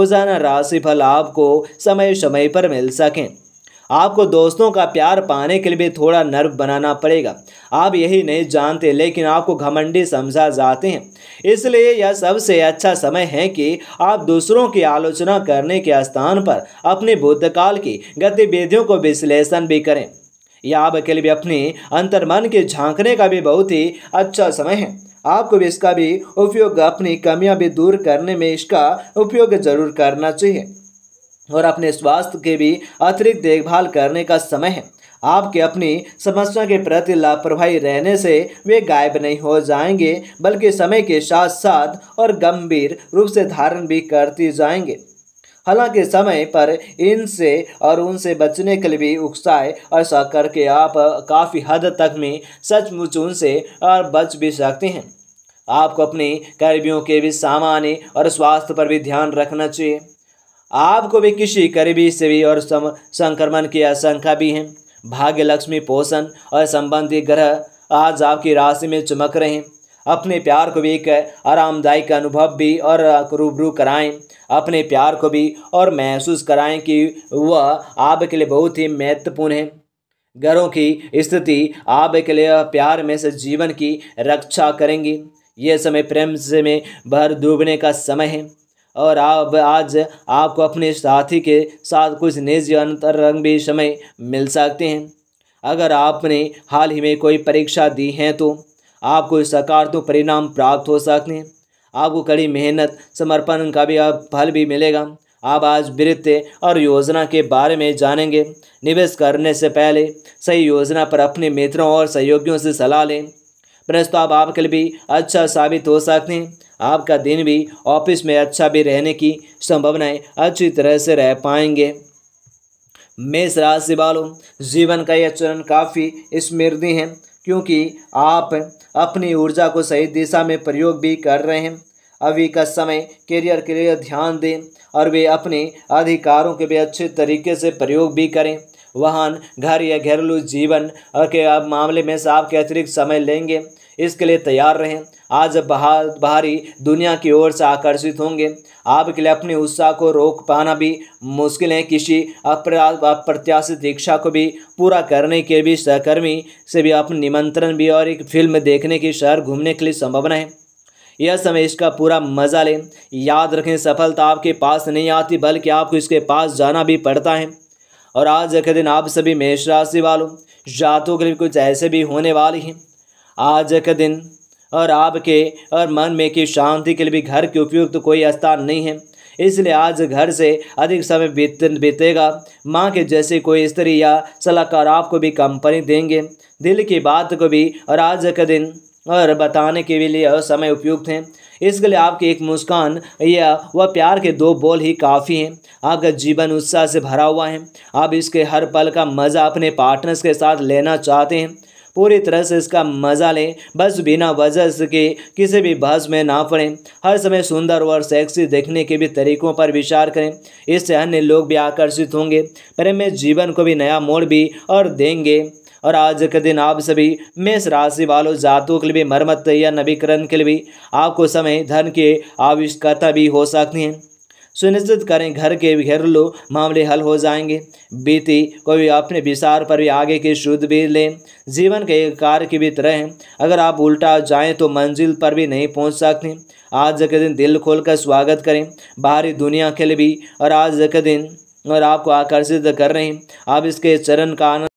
रोज़ाना राशिफल आपको समय समय पर मिल सकें आपको दोस्तों का प्यार पाने के लिए भी थोड़ा नर्व बनाना पड़ेगा आप यही नहीं जानते लेकिन आपको घमंडी समझा जाते हैं इसलिए यह सबसे अच्छा समय है कि आप दूसरों की आलोचना करने के स्थान पर अपने बुद्धकाल की गतिविधियों को विश्लेषण भी करें यह आपके लिए भी अपने अंतर्मन के झांकने का भी बहुत ही अच्छा समय है आपको भी इसका भी उपयोग अपनी कमियां भी दूर करने में इसका उपयोग जरूर करना चाहिए और अपने स्वास्थ्य के भी अतिरिक्त देखभाल करने का समय है आपके अपनी समस्या के प्रति लापरवाही रहने से वे गायब नहीं हो जाएंगे बल्कि समय के साथ साथ और गंभीर रूप से धारण भी करती जाएंगे हालांकि समय पर इनसे और उनसे बचने के लिए भी उकसाए ऐसा करके आप काफ़ी हद तक में सचमुच उनसे और बच भी सकते हैं आपको अपने करीबियों के भी सामान्य और स्वास्थ्य पर भी ध्यान रखना चाहिए आपको भी किसी करीबी से भी और संक्रमण की आशंका भी है भाग्य लक्ष्मी पोषण और संबंधी ग्रह आज आपकी राशि में चमक रहे हैं अपने प्यार को भी एक आरामदायक अनुभव भी और रूबरू कराएं अपने प्यार को भी और महसूस कराएं कि वह आपके लिए बहुत ही महत्वपूर्ण है घरों की स्थिति आपके लिए प्यार में से जीवन की रक्षा करेंगी यह समय प्रेम से में भर डूबने का समय है और आप आज आपको अपने साथी के साथ कुछ निजी अंतरंग भी समय मिल सकते हैं अगर आपने हाल ही में कोई परीक्षा दी है तो आपको सकारात्मक तो परिणाम प्राप्त हो सकते हैं आपको कड़ी मेहनत समर्पण का भी फल भी मिलेगा आप आज वृत्य और योजना के बारे में जानेंगे निवेश करने से पहले सही योजना पर अपने मित्रों और सहयोगियों से सलाह लें प्रस्तुत आप आपके लिए भी अच्छा साबित हो सकते हैं आपका दिन भी ऑफिस में अच्छा भी रहने की संभावनाएं अच्छी तरह से रह पाएंगे मेष राशि वालों जीवन का यह चरण काफ़ी स्मृति है क्योंकि आप अपनी ऊर्जा को सही दिशा में प्रयोग भी कर रहे हैं अभी का समय करियर के लिए ध्यान दें और वे अपने अधिकारों के भी अच्छे तरीके से प्रयोग भी करें वाहन घर या घरेलू जीवन के अब मामले में से आपके अतिरिक्त समय लेंगे इसके लिए तैयार रहें आज बाहर बाहरी दुनिया की ओर से आकर्षित होंगे आपके लिए अपने उत्साह को रोक पाना भी मुश्किल है किसी अप्रत्याशित इच्छा को भी पूरा करने के भी सहकर्मी से भी अपने निमंत्रण भी और एक फिल्म देखने की शहर घूमने के लिए संभावना है यह समय इसका पूरा मज़ा लें याद रखें सफलता आपके पास नहीं आती बल्कि आपको इसके पास जाना भी पड़ता है और आज के दिन आप सभी मेष राशि वालों जातों के लिए कुछ ऐसे भी होने वाले हैं आज का दिन और आपके और मन में की शांति के लिए भी घर के उपयुक्त तो कोई स्थान नहीं है इसलिए आज घर से अधिक समय बीत बीतेगा माँ के जैसे कोई स्त्री या सलाहकार आपको भी कंपनी देंगे दिल की बात को भी और आज का दिन और बताने के लिए और समय उपयुक्त हैं इसके लिए आपकी एक मुस्कान या वह प्यार के दो बोल ही काफ़ी हैं आपका जीवन उत्साह से भरा हुआ है आप इसके हर पल का मज़ा अपने पार्टनर्स के साथ लेना चाहते हैं पूरी तरह से इसका मज़ा लें बस बिना वजह के किसी भी बहस में ना पड़ें हर समय सुंदर और सेक्सी देखने के भी तरीकों पर विचार करें इससे अन्य लोग भी आकर्षित होंगे प्रेम में जीवन को भी नया मोड़ भी और देंगे और आज के दिन आप सभी मेष राशि वालों जातों के लिए भी मरम्मत या नवीकरण के लिए भी आपको समय धन के आविष्कर्ता भी हो सकती हैं सुनिश्चित करें घर के घरेलू मामले हल हो जाएंगे बीती कोई अपने विचार पर भी आगे की शुद्ध भी लें जीवन के कार्य की भी तरह अगर आप उल्टा जाएं तो मंजिल पर भी नहीं पहुंच सकते आज के दिन दिल खोलकर स्वागत करें बाहरी दुनिया के लिए भी और आज के दिन और आपको आकर्षित कर रहे हैं आप इसके चरण का आनंद